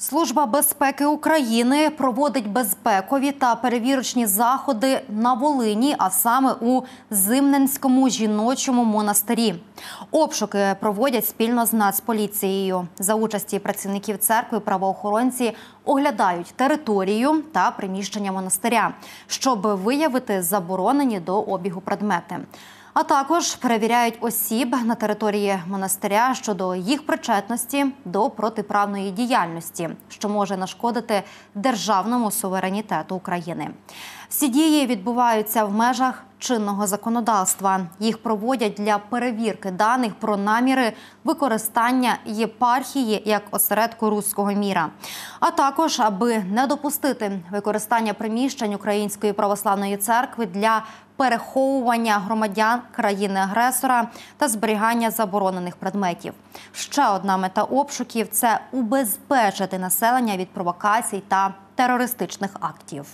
Служба безпеки України проводить безпекові та перевірочні заходи на Волині, а саме у Зимненському жіночому монастирі. Обшуки проводять спільно з Нацполіцією. За участі працівників церкви правоохоронці оглядають територію та приміщення монастиря, щоб виявити заборонені до обігу предмети а також перевіряють осіб на території монастиря щодо їх причетності до протиправної діяльності, що може нашкодити державному суверенітету України. Всі дії відбуваються в межах чинного законодавства. Їх проводять для перевірки даних про наміри використання єпархії як осередку руського міра, а також аби не допустити використання приміщень Української православної церкви для переховування громадян країни-агресора та зберігання заборонених предметів. Ще одна мета обшуків це убезпечити населення від провокацій та терористичних актів.